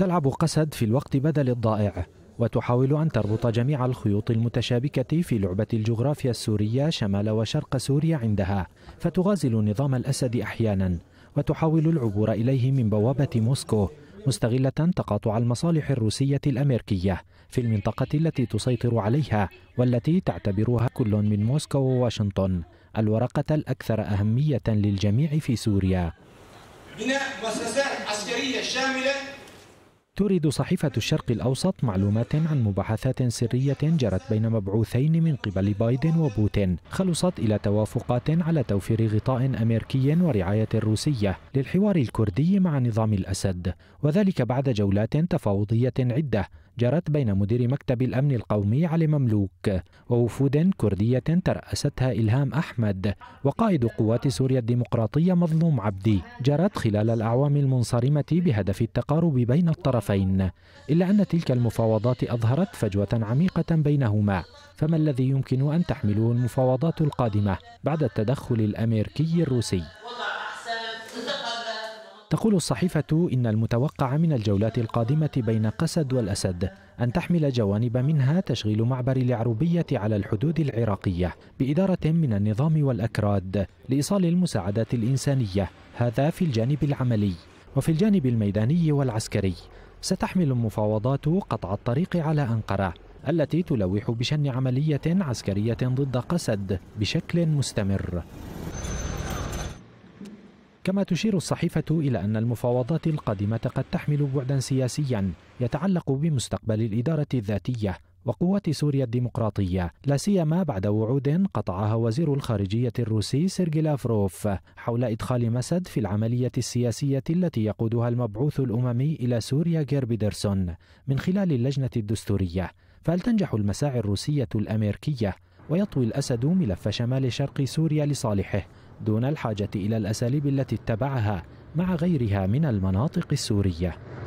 تلعب قسد في الوقت بدل الضائع وتحاول أن تربط جميع الخيوط المتشابكة في لعبة الجغرافيا السورية شمال وشرق سوريا عندها فتغازل نظام الأسد أحيانا وتحاول العبور إليه من بوابة موسكو مستغلة تقاطع المصالح الروسية الأمريكية في المنطقة التي تسيطر عليها والتي تعتبرها كل من موسكو وواشنطن الورقة الأكثر أهمية للجميع في سوريا بناء مؤسسات عسكرية شاملة تورد صحيفة الشرق الأوسط معلومات عن مباحثات سرية جرت بين مبعوثين من قبل بايدن وبوتين خلصت إلى توافقات على توفير غطاء أمريكي ورعاية روسية للحوار الكردي مع نظام الأسد وذلك بعد جولات تفاوضية عدة جرت بين مدير مكتب الأمن القومي علي مملوك ووفود كردية ترأستها إلهام أحمد وقائد قوات سوريا الديمقراطية مظلوم عبدي جرت خلال الأعوام المنصرمة بهدف التقارب بين الطرفين إلا أن تلك المفاوضات أظهرت فجوة عميقة بينهما فما الذي يمكن أن تحمله المفاوضات القادمة بعد التدخل الأمريكي الروسي؟ تقول الصحيفة إن المتوقع من الجولات القادمة بين قسد والأسد أن تحمل جوانب منها تشغيل معبر العروبية على الحدود العراقية بإدارة من النظام والأكراد لإيصال المساعدات الإنسانية هذا في الجانب العملي وفي الجانب الميداني والعسكري ستحمل المفاوضات قطع الطريق على أنقرة التي تلوح بشن عملية عسكرية ضد قسد بشكل مستمر كما تشير الصحيفة إلى أن المفاوضات القادمة قد تحمل بعدا سياسيا يتعلق بمستقبل الإدارة الذاتية وقوة سوريا الديمقراطية لا سيما بعد وعود قطعها وزير الخارجية الروسي سيرجي لافروف حول إدخال مسد في العملية السياسية التي يقودها المبعوث الأممي إلى سوريا جيربيدرسون من خلال اللجنة الدستورية فهل تنجح المساعي الروسية الأمريكية ويطوي الأسد ملف شمال شرق سوريا لصالحه دون الحاجة إلى الأساليب التي اتبعها مع غيرها من المناطق السورية